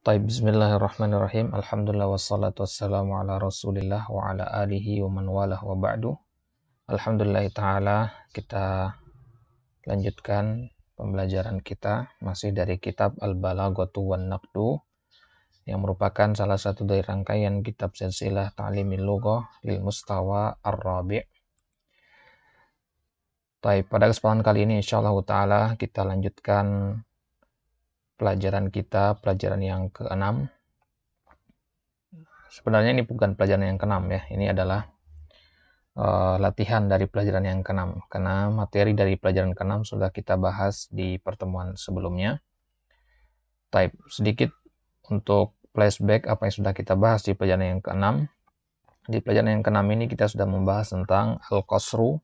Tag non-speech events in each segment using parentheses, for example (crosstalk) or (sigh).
Taib bismillahirrahmanirrahim. Alhamdulillah wassalatu wassalamu ala Rasulillah wa ala alihi wa man walah wa ba'du. Alhamdulillah taala kita lanjutkan pembelajaran kita masih dari kitab Al-Balaghatu wan Naqdu yang merupakan salah satu dari rangkaian kitab silsilah Ta'limil Lughah lil Mustawa Ar-Rabi'. Taib pada kesempatan kali ini insyaallah taala kita lanjutkan pelajaran kita, pelajaran yang keenam Sebenarnya ini bukan pelajaran yang keenam ya, ini adalah uh, latihan dari pelajaran yang keenam 6 Karena materi dari pelajaran keenam sudah kita bahas di pertemuan sebelumnya. Type sedikit untuk flashback apa yang sudah kita bahas di pelajaran yang keenam Di pelajaran yang keenam ini kita sudah membahas tentang Al-Qasru,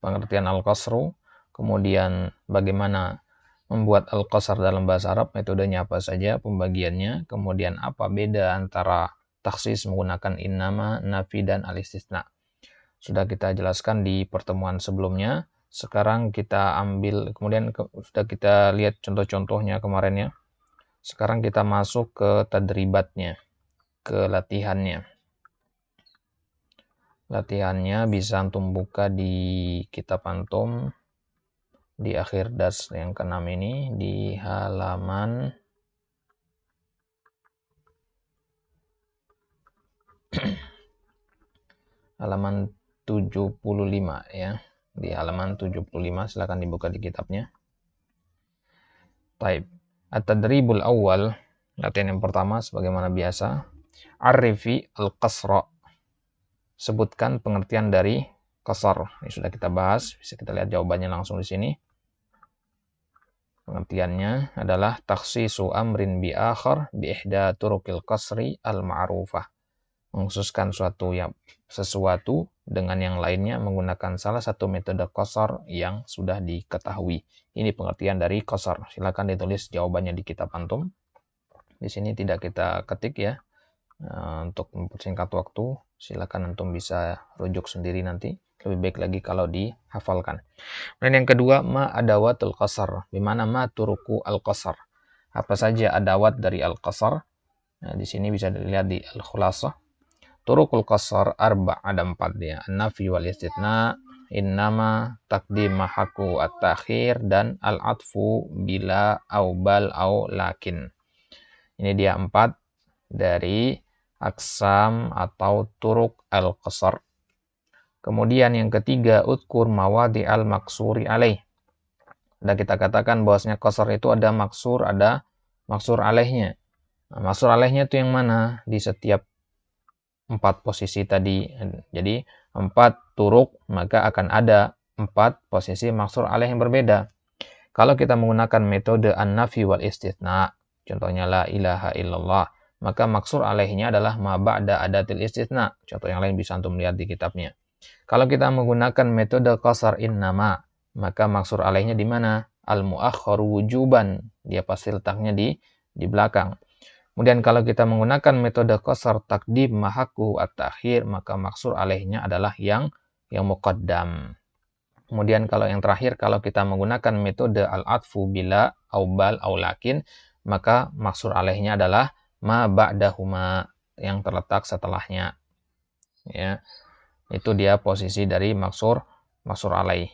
pengertian Al-Qasru, kemudian bagaimana membuat Al-Qasar dalam bahasa Arab, metodenya apa saja, pembagiannya, kemudian apa beda antara taksis menggunakan innama, nafi, dan alistisna Sudah kita jelaskan di pertemuan sebelumnya. Sekarang kita ambil, kemudian ke, sudah kita lihat contoh-contohnya kemarin ya. Sekarang kita masuk ke tadribatnya, ke latihannya. Latihannya bisa antum buka di kitab antum di akhir das yang keenam ini di halaman (clears throat) halaman 75 ya di halaman 75 silahkan dibuka di kitabnya type At-tadribul awal latihan yang pertama sebagaimana biasa Arifi al-qasra sebutkan pengertian dari kasar ini sudah kita bahas bisa kita lihat jawabannya langsung di sini Pengertiannya adalah taksisu amrin bi akhar bi ihda turukil qasri al ma'rufah. Mengkhususkan suatu yang sesuatu dengan yang lainnya menggunakan salah satu metode kosor yang sudah diketahui. Ini pengertian dari kosor. Silakan ditulis jawabannya di kitab antum. Di sini tidak kita ketik ya. Nah, untuk mempersingkat waktu, silakan antum bisa rujuk sendiri nanti. Lebih baik lagi kalau dihafalkan. Kemudian yang kedua, ma adawatul qasar. Bimana ma turuku al qasar. Apa saja adawat dari al qasar? Nah, di sini bisa dilihat di al khulasah. Turukul qasar arba ada empat dia. Nafi wal istitna, innama, takdim mahaku at dan al atfu bila au bal au lakin. Ini dia empat dari aksam atau turuk al-qasar. Kemudian yang ketiga, utkur mawadi al-maksuri alaih. Dan kita katakan bahwasanya qasar itu ada maksur, ada maksur alaihnya. Nah, maksur alaihnya itu yang mana? Di setiap empat posisi tadi. Jadi, empat turuk, maka akan ada empat posisi maksur alaih yang berbeda. Kalau kita menggunakan metode an-nafi wal istitna contohnya la ilaha illallah, maka maksur alaihnya adalah ma ba'da adatil istitna Contoh yang lain bisa untuk melihat di kitabnya. Kalau kita menggunakan metode qasar innama, maka maksur alaihnya di mana? Al muakhkhar wujuban. Dia pasti letaknya di di belakang. Kemudian kalau kita menggunakan metode qasar takdim mahaku at-ta'khir, maka maksur alaihnya adalah yang yang muqaddam. Kemudian kalau yang terakhir kalau kita menggunakan metode al-atfu bila au bal au lakin maka maksur alaihnya adalah ma ba'dahuma yang terletak setelahnya. Ya. Itu dia posisi dari maksur maksur alai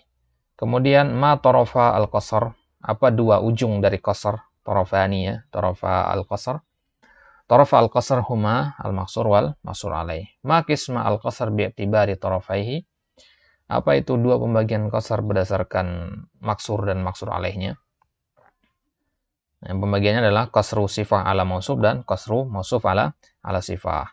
Kemudian ma torofa al qasar apa dua ujung dari qasar torofani ya torofa al qasar torofa al qasar huma al maksur wal maksur alai ma kisma al qasar bi'tibari torofaihi apa itu dua pembagian qasar berdasarkan maksur dan maksur alaihnya yang pembagiannya adalah kasru sifah ala mausuf dan kasru mausuf ala ala sifah.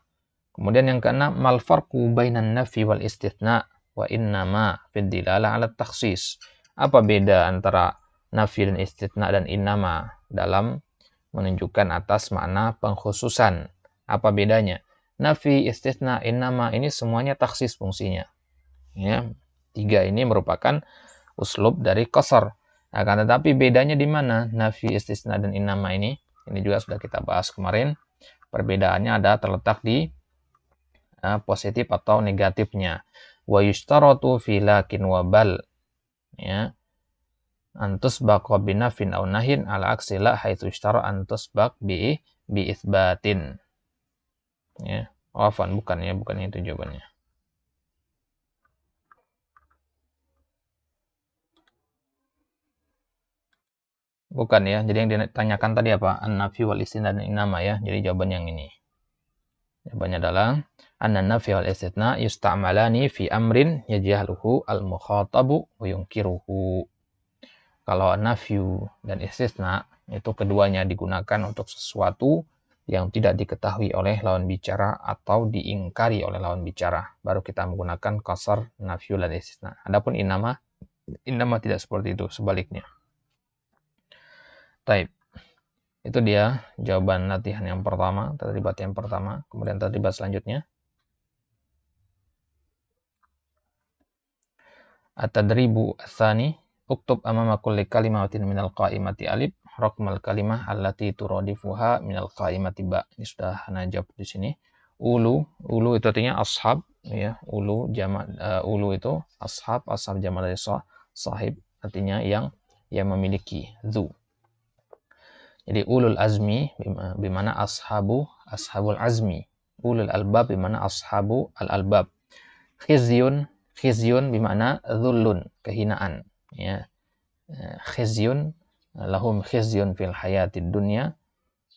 Kemudian yang keenam, mal farqu bainan nafi wal istithna wa innama fid dilala ala takhsis. Apa beda antara nafi dan istithna dan innama dalam menunjukkan atas makna pengkhususan? Apa bedanya? Nafi, istithna, innama ini semuanya taksis fungsinya. Ya, tiga ini merupakan uslub dari kosor akan nah, tetapi bedanya di mana nafi istisna dan inama ini? Ini juga sudah kita bahas kemarin. Perbedaannya ada terletak di uh, positif atau negatifnya. Wa yustarotu tuh lakin bal. Ya. Antus bako binafin au nahin ala aksila haitu yustaro antus bak bi bi isbatin. Ya. Afan bukan ya, bukan itu jawabannya. Bukan ya. Jadi yang ditanyakan tadi apa? An-nafi wal istina dan inama ya. Jadi jawaban yang ini. Jawabannya adalah an nafi wal istitna yusta'malani fi amrin yajahluhu al-mukhatabu wa Kalau nafi dan istisna itu keduanya digunakan untuk sesuatu yang tidak diketahui oleh lawan bicara atau diingkari oleh lawan bicara. Baru kita menggunakan kasar nafiu dan istisna. Adapun inama inama tidak seperti itu, sebaliknya. Type Itu dia jawaban latihan yang pertama, terlibat yang pertama, kemudian terlibat selanjutnya. At-tadribu asani uktub amama kulli kalimatin minal qaimati alif rokmal kalimah allati turadifuha minal qaimati ba. Ini sudah Hana jawab di sini. Ulu, ulu itu artinya ashab ya, ulu jama uh, ulu itu ashab, ashab jamak dari sahib artinya yang yang memiliki zu jadi ulul azmi bimana ashabu ashabul azmi. Ulul albab bimana ashabu al albab. Khizyun khizyun bimana dhullun kehinaan ya. Eh, khizyun lahum khizyun fil hayati dunia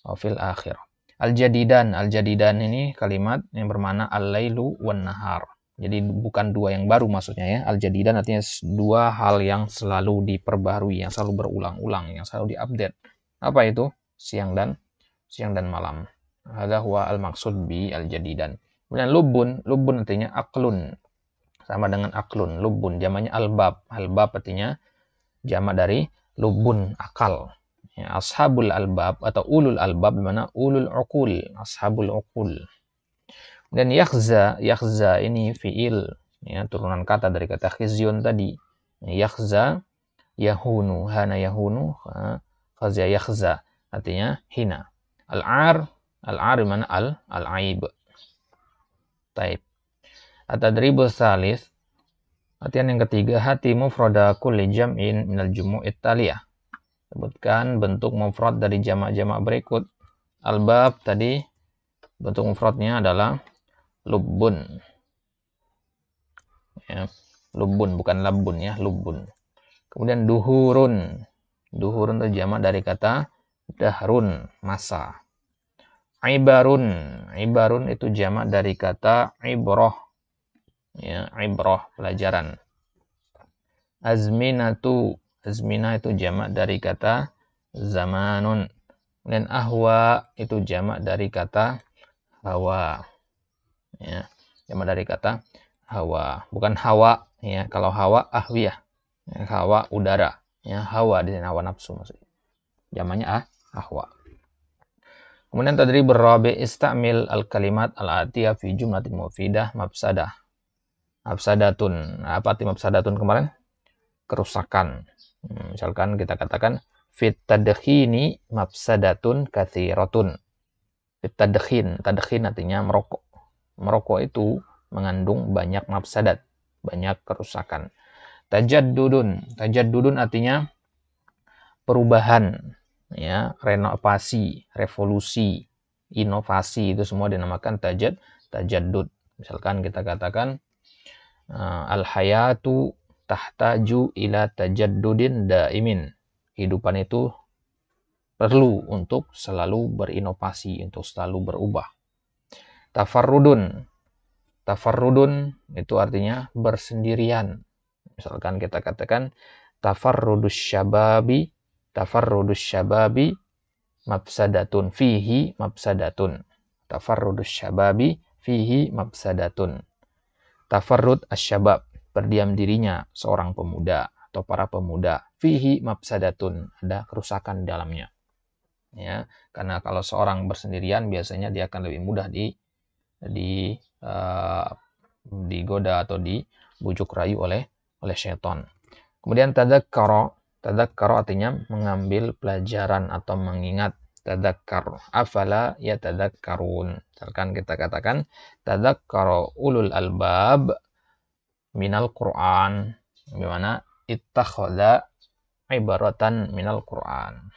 wa fil akhir Al jadidan al jadidan ini kalimat yang bermakna al lailu wan nahar. Jadi bukan dua yang baru maksudnya ya. Al jadidan artinya dua hal yang selalu diperbarui, yang selalu berulang-ulang, yang selalu diupdate apa itu? Siang dan siang dan malam. Hadza huwa al-maqsud bi al-jadidan. Kemudian lubun, lubun artinya aklun. Sama dengan aklun, lubun al-bab al-bab artinya jamak dari lubun, akal. Ya, ashabul bab atau ulul al-bab mana ulul uqul, ashabul uqul. Kemudian yakhza, yakhza ini fiil ya turunan kata dari kata khizyun tadi. Ya, yakhza yahunu, hana yahunu, ha, khazya yakhza artinya hina al-ar al-ar mana al al-aib taib at-tadribu salis latihan yang ketiga hati mufrada kulli jam'in minal jumu italia sebutkan bentuk mufrad dari jamak-jamak berikut al-bab tadi bentuk mufradnya adalah lubbun ya, lubbun bukan labun ya lubun. kemudian duhurun Duhurun jama' dari kata dahrun, masa. Ibarun, ibarun itu jamak dari kata ibroh. Ya, ibroh, pelajaran. Azminatu, azmina itu jamak dari kata zamanun. dan ahwa itu jamak dari kata hawa. Ya, jamak dari kata hawa, bukan hawa ya. Kalau hawa ahwiyah, ya, hawa udara ya hawa di sini hawa nafsu maksudnya jamannya ah ahwa kemudian tadi berrabi istamil al kalimat al atiya fi jumlatin mufidah mafsadah mafsadatun apa arti mafsadatun kemarin kerusakan hmm, misalkan kita katakan fit tadkhini mafsadatun katsiratun fit tadkhin tadkhin artinya merokok merokok itu mengandung banyak mafsadat banyak kerusakan tajaddudun tajaddudun artinya perubahan ya renovasi revolusi inovasi itu semua dinamakan tajad tajaddud misalkan kita katakan eh, al hayatu tahtaju ila da imin, kehidupan itu perlu untuk selalu berinovasi untuk selalu berubah tafarrudun tafarrudun itu artinya bersendirian Misalkan kita katakan tafarrudus syababi tafarrudus syababi mafsadatun fihi mafsadatun. Tafarrudus syababi fihi mafsadatun. Tafarrud asyabab berdiam dirinya seorang pemuda atau para pemuda fihi mafsadatun ada kerusakan di dalamnya ya karena kalau seorang bersendirian biasanya dia akan lebih mudah di di uh, digoda atau dibujuk rayu oleh oleh syaitan. Kemudian tadakkara, tadakkara artinya mengambil pelajaran atau mengingat tadakkar. Afala ya tadakkarun. Misalkan kita katakan tadakkara ulul albab minal Qur'an. Bagaimana? Ittakhadha ibaratan minal Qur'an.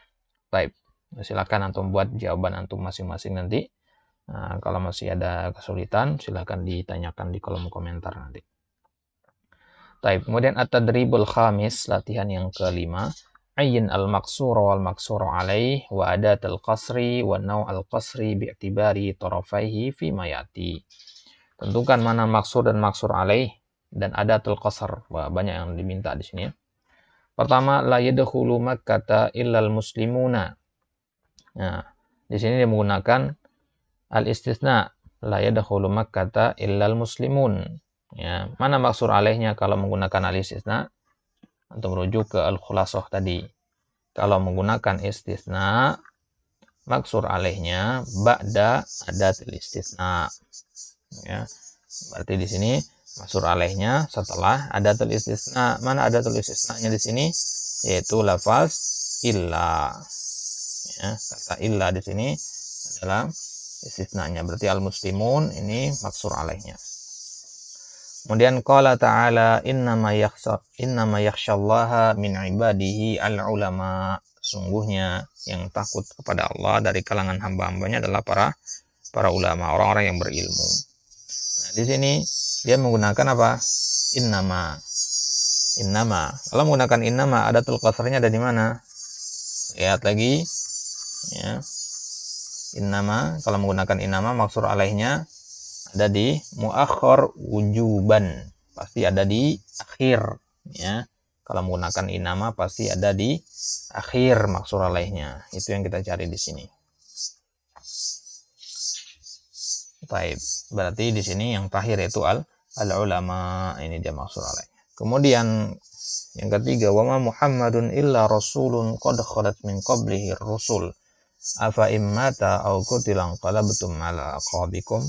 Baik. Silakan antum buat jawaban antum masing-masing nanti. Nah, kalau masih ada kesulitan, silahkan ditanyakan di kolom komentar nanti. Taib. Kemudian at-tadribul khamis, latihan yang kelima. Ayin al-maksura wal maksura alaih wa adat al-qasri wa naw al-qasri bi'tibari tarafaihi fi mayati. Tentukan mana maksur dan maksur alaih dan al qasar. Wah, banyak yang diminta di sini ya. Pertama, la yadkhulu makkata illal muslimuna. Nah, di sini dia menggunakan al-istisna. La yadkhulu makkata illal muslimun. Ya, mana maksur alehnya kalau menggunakan alif istisna? untuk merujuk ke al-khulasoh tadi. Kalau menggunakan istisna, maksur alehnya ba'da adat istisna. Ya. Berarti di sini maksur alehnya setelah adatul istisna. Mana adatul istisnanya di sini? Yaitu lafaz illa. Ya, kata illa di sini adalah istisnanya. Berarti al-muslimun ini maksur alehnya Kemudian qala ta'ala innama yakhsha innama yakhshallaha min ibadihi al ulama. Sungguhnya yang takut kepada Allah dari kalangan hamba-hambanya adalah para para ulama, orang-orang yang berilmu. Nah, di sini dia menggunakan apa? Innama. Innama. Kalau menggunakan innama ada tul ada di mana? Lihat lagi. Ya. Innama kalau menggunakan innama maksur alaihnya ada di muakhir wujuban pasti ada di akhir ya kalau menggunakan inama pasti ada di akhir maksura alaihnya itu yang kita cari di sini Taib. Berarti di sini yang terakhir itu al al ulama ini dia maksud alaih. Kemudian yang ketiga wa Muhammadun illa rasulun qad khalat min qablihi rusul afa immata au qutilan qalabtum ala aqabikum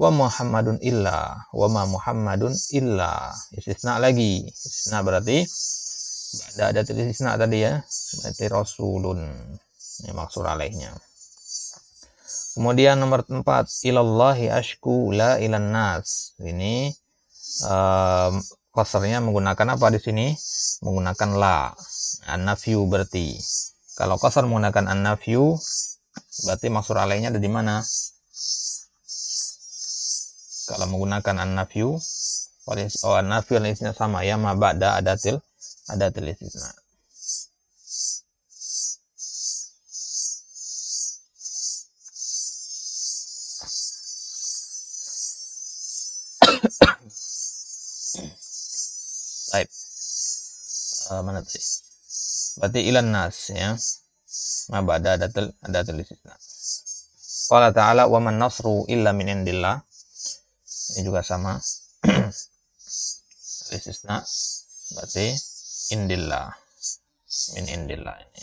wa Muhammadun illa wa ma Muhammadun illa istisna lagi istisna berarti ada ada istisna tadi ya berarti rasulun ini maksud alaihnya kemudian nomor 4 ilallahi ashku la ilan nas ini um, kosernya menggunakan apa di sini menggunakan la an berarti kalau kosar menggunakan an berarti maksud alaihnya ada di mana kalau menggunakan an-nafyu oh an-nafyu istisna sama ya ma ba'da adatil adatil istisna (coughs) Baik. Uh, mana tadi? Berarti ilan nas ya. Ma ba'da adatil adatil istisna. Qala ta'ala wa man nasru illa min indillah ini juga sama (clears throat) istisna berarti indillah min indillah ini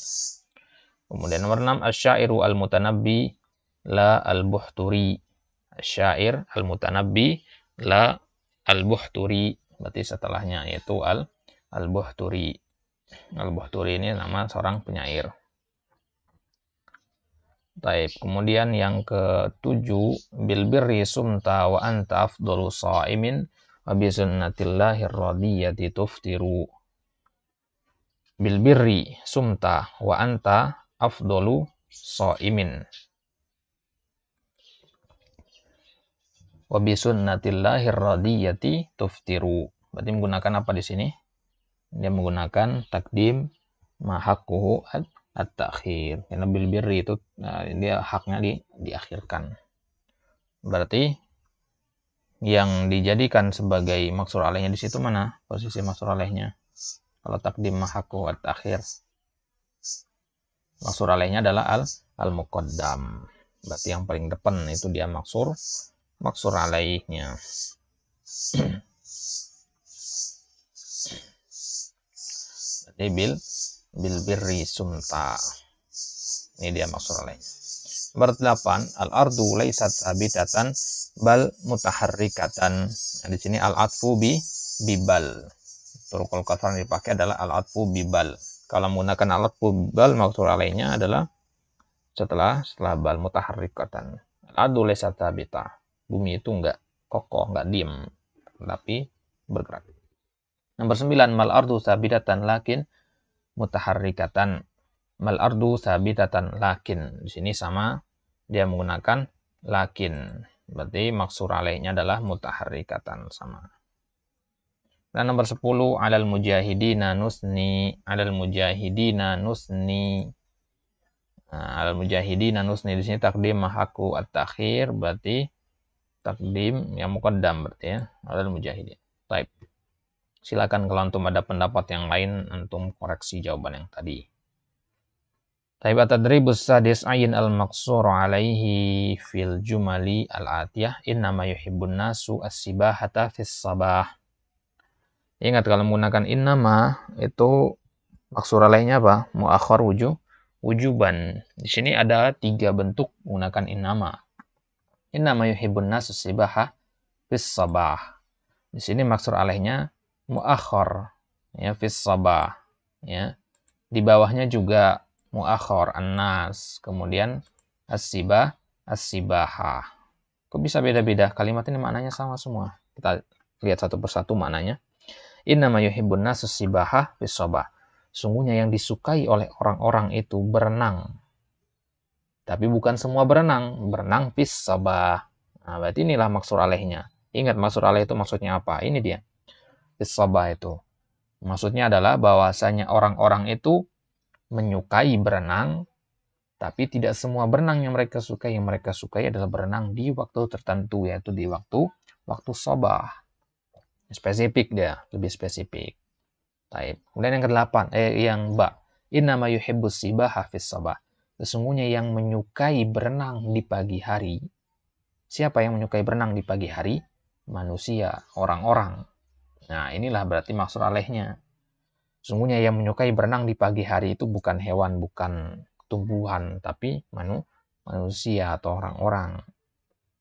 kemudian nomor 6 asyairu al mutanabbi la al buhturi asyair al mutanabbi la al buhturi berarti setelahnya yaitu al al buhturi al buhturi ini nama seorang penyair Taib. Kemudian yang ketujuh, bil birri sumta wa anta afdalu sha'imin wa bi sunnatillahir radiyati tuftiru. Bil sumta wa anta afdalu sha'imin. Wa bi sunnatillahir radiyati tuftiru. Berarti menggunakan apa di sini? Dia menggunakan takdim mahakuhu at-takhir karena bil itu nah, dia haknya di diakhirkan berarti yang dijadikan sebagai maksur alehnya di situ mana posisi maksur alehnya kalau takdim mahaku at-akhir maksur alehnya adalah al al muqaddam berarti yang paling depan itu dia maksur maksur alaihnya berarti bil bil birri sumta. Ini dia maksud lain. Nomor 8, al-ardu laisat sabitatan bal mutaharrikatan. Nah, di sini al-atfu bi bibal. Turukul kasar yang dipakai adalah al-atfu bibal. Kalau menggunakan alat atfu bibal, maksud lainnya adalah setelah setelah bal mutaharrikatan. Al-ardu laisat sabita. Bumi itu enggak kokoh, enggak diem, tapi bergerak. Nomor 9, mal ardu sabidatan lakin mutaharrikatan mal ardu sabitatan lakin di sini sama dia menggunakan lakin berarti maksur alaihnya adalah mutaharrikatan sama dan nomor 10 alal mujahidina nusni alal mujahidina nusni nah, alal mujahidina nusni di sini takdim mahaku at-takhir berarti takdim yang mukaddam berarti ya alal mujahidin type Silakan kalau antum ada pendapat yang lain, antum koreksi jawaban yang tadi. Taib at-tadribus sadis ayin al-maqsur alaihi fil jumali al-atiyah innama yuhibbun nasu as-sibahata fis sabah. Ingat kalau menggunakan innama itu maksur alaihnya apa? Muakhar wujub wujuban. Di sini ada tiga bentuk menggunakan innama. Innama yuhibbun nasu sibaha fis sabah. Di sini maksur alaihnya muakhor ya fis sabah ya di bawahnya juga muakhor anas kemudian asibah asibaha kok bisa beda-beda kalimat ini maknanya sama semua kita lihat satu persatu maknanya inna yuhibbun nas asibaha fis sabah sungguhnya yang disukai oleh orang-orang itu berenang tapi bukan semua berenang berenang fis sabah nah berarti inilah maksud alehnya ingat maksud aleh itu maksudnya apa ini dia isabah itu. Maksudnya adalah bahwasanya orang-orang itu menyukai berenang, tapi tidak semua berenang yang mereka suka Yang mereka sukai adalah berenang di waktu tertentu, yaitu di waktu waktu sobah. Spesifik dia, lebih spesifik. Taib. Kemudian yang kedelapan, eh yang ba, ma yuhibbus sibah hafiz sabah. Sesungguhnya yang menyukai berenang di pagi hari, siapa yang menyukai berenang di pagi hari? Manusia, orang-orang Nah, inilah berarti maksud alehnya. Sungguhnya yang menyukai berenang di pagi hari itu bukan hewan, bukan tumbuhan, tapi manu, manusia atau orang-orang.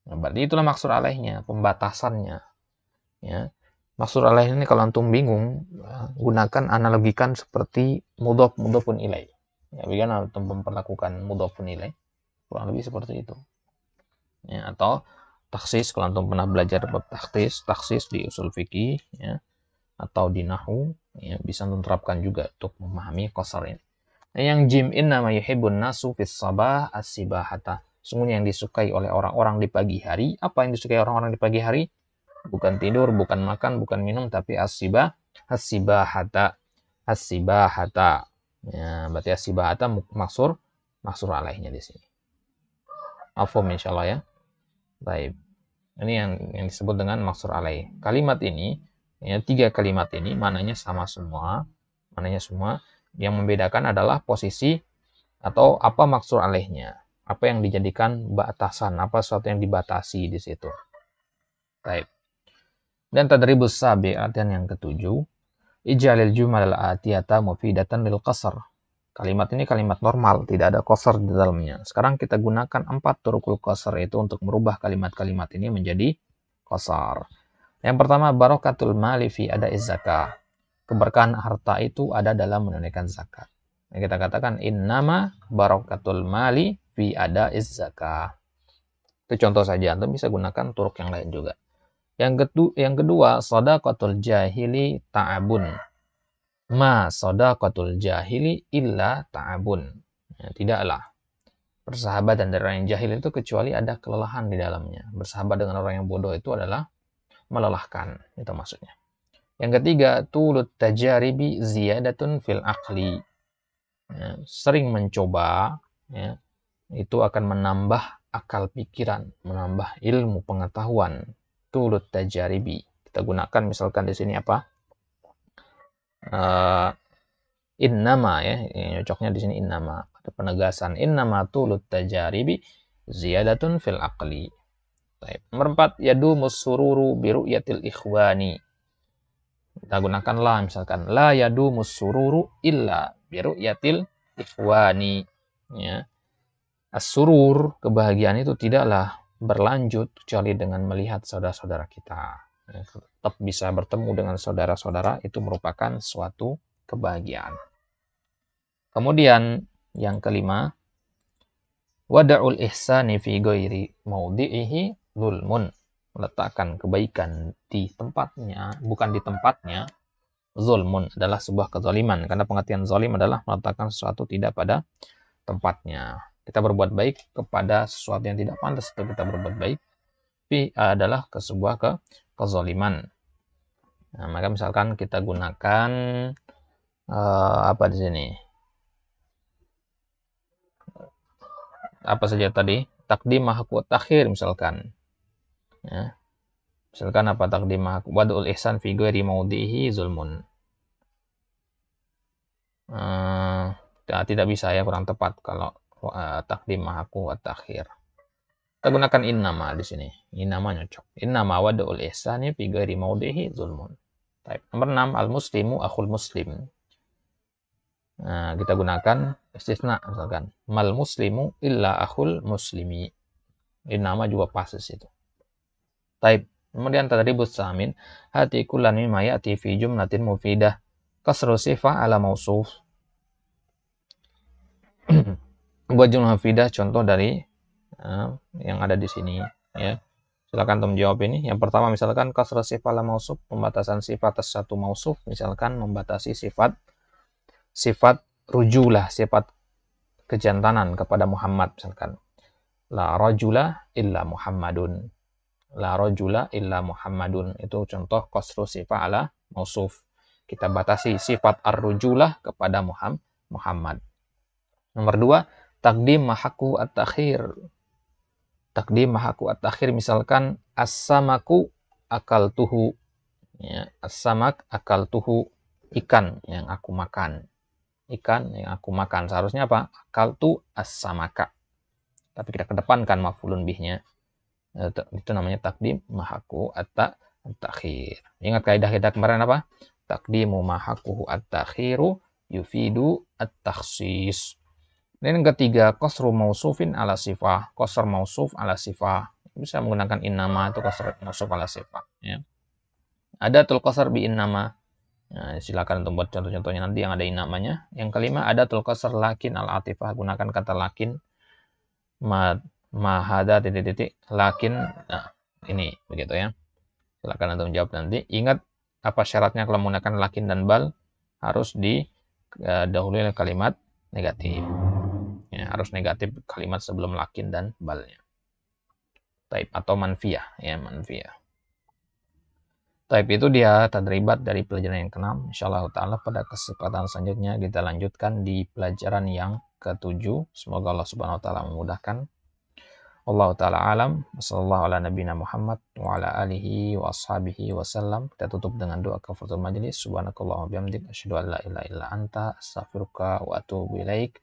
Nah, berarti itulah maksud alehnya, pembatasannya. Ya. Maksud alehnya ini kalau antum bingung, eh, gunakan analogikan seperti mudof mudofun ilai. Ya, bagaimana antum memperlakukan pun ilai? Kurang lebih seperti itu. Ya, atau taksis kalau antum pernah belajar bab taksis taksis di usul fikih ya atau di nahu ya bisa antum terapkan juga untuk memahami kosar ini yang jim inna ma yuhibbun nasu fis sabah asibahata sungguhnya yang disukai oleh orang-orang di pagi hari apa yang disukai orang-orang di pagi hari bukan tidur bukan makan bukan minum tapi asibah asibahata asibahata ya berarti asibahata maksur maksur alaihnya di sini afum insyaallah ya baik ini yang, yang disebut dengan maksur alaih. Kalimat ini, ya, tiga kalimat ini mananya sama semua, mananya semua. Yang membedakan adalah posisi atau apa maksur alaihnya. Apa yang dijadikan batasan, apa sesuatu yang dibatasi di situ. Baik. Dan tadribus sabi, artian yang ketujuh. Ijalil jumal al-atiyata mufidatan lil qasar Kalimat ini kalimat normal, tidak ada koser di dalamnya. Sekarang kita gunakan empat turukul koser itu untuk merubah kalimat-kalimat ini menjadi koser. Yang pertama, barokatul malifi ada izaka. Keberkahan harta itu ada dalam menunaikan zakat. Yang kita katakan, innama barokatul mali fi ada izaka. Itu contoh saja, Anda bisa gunakan turuk yang lain juga. Yang, kedua, yang kedua, sadaqatul jahili ta'abun ma sadaqatul jahili illa ta'abun. Ya, tidaklah persahabatan dari orang yang jahil itu kecuali ada kelelahan di dalamnya. Bersahabat dengan orang yang bodoh itu adalah melelahkan, itu maksudnya. Yang ketiga, tulut tajaribi ziyadatun fil akli. Ya, sering mencoba, ya, itu akan menambah akal pikiran, menambah ilmu pengetahuan. Tulut tajaribi. Kita gunakan misalkan di sini apa? uh, eh, nama ya cocoknya di sini nama ada penegasan innama tulut tajaribi ziyadatun fil aqli Taib. Nomor empat, yadu musururu biru yatil ikhwani. Kita gunakanlah misalkan. La yadu musururu illa biru yatil ikhwani. Ya. as kebahagiaan itu tidaklah berlanjut kecuali dengan melihat saudara-saudara kita. Eh, tetap bisa bertemu dengan saudara-saudara itu merupakan suatu kebahagiaan. Kemudian yang kelima, wada'ul ihsani fi ghairi maudi'ihi zulmun. Meletakkan kebaikan di tempatnya, bukan di tempatnya, zulmun adalah sebuah kezaliman. Karena pengertian zalim adalah meletakkan sesuatu tidak pada tempatnya. Kita berbuat baik kepada sesuatu yang tidak pantas, itu kita berbuat baik. Fi adalah ke sebuah ke kezoliman. Nah, maka misalkan kita gunakan uh, apa di sini? Apa saja tadi? Takdim mahku takhir misalkan. Ya. Misalkan apa takdim mahku wadul ihsan fi ghairi maudihi zulmun. Uh, tidak bisa ya kurang tepat kalau uh, eh, takdim mahku takhir. Kita gunakan innama di sini. Innama cocok. Innama wada'ul ihsani fi ghairi maudihi zulmun. Type nomor 6 al-muslimu akhul muslim. Nah, kita gunakan istisna misalkan mal muslimu illa akhul muslimi. Innama juga pas di situ. Type Kemudian bu samin hati kullan mimma ya'ti fi jumlatin mufidah kasru sifah ala mausuf. (clears throat) Buat jumlah mufidah contoh dari Nah, yang ada di sini ya silakan tom jawab ini yang pertama misalkan kasra sifat mausuf pembatasan sifat atas satu mausuf misalkan membatasi sifat sifat rujulah sifat kejantanan kepada Muhammad misalkan la rajula illa Muhammadun la rajula illa Muhammadun itu contoh kasru sifat ala mausuf kita batasi sifat ar-rujulah kepada Muhammad Muhammad nomor dua takdim mahaku at-takhir takdim maha kuat akhir misalkan asamaku akal tuhu ya, asamak akal tuhu ikan yang aku makan ikan yang aku makan seharusnya apa akal tu asamaka tapi kita kedepankan mafulun bihnya eh, itu namanya takdim mahaku atta takhir ingat kaidah kita kemarin apa takdimu maha kuat takhiru yufidu at takhsis dan yang ketiga, kosru mausufin ala sifah. Kosru mausuf ala sifah. Bisa menggunakan innama itu kosru mausuf ala sifah. Ya. Ada tul kosru bi innama. Nah, silakan untuk buat contoh-contohnya nanti yang ada innamanya. Yang kelima, ada tul kosru lakin ala atifah. Gunakan kata lakin. Ma, mahada titik-titik. Lakin. Nah, ini begitu ya. Silakan untuk menjawab nanti. Ingat apa syaratnya kalau menggunakan lakin dan bal harus di oleh kalimat negatif ya, harus negatif kalimat sebelum lakin dan balnya type atau manfiyah ya manfiyah type itu dia terlibat dari pelajaran yang keenam insyaallah taala pada kesempatan selanjutnya kita lanjutkan di pelajaran yang ketujuh semoga Allah subhanahu wa taala memudahkan Allah taala alam sallallahu ala nabiyina Muhammad wa ala alihi wa ashabihi wasallam kita tutup dengan doa kafaratul majelis subhanakallahumma bihamdika asyhadu an la ilaha illa anta astaghfiruka wa atubu ilaika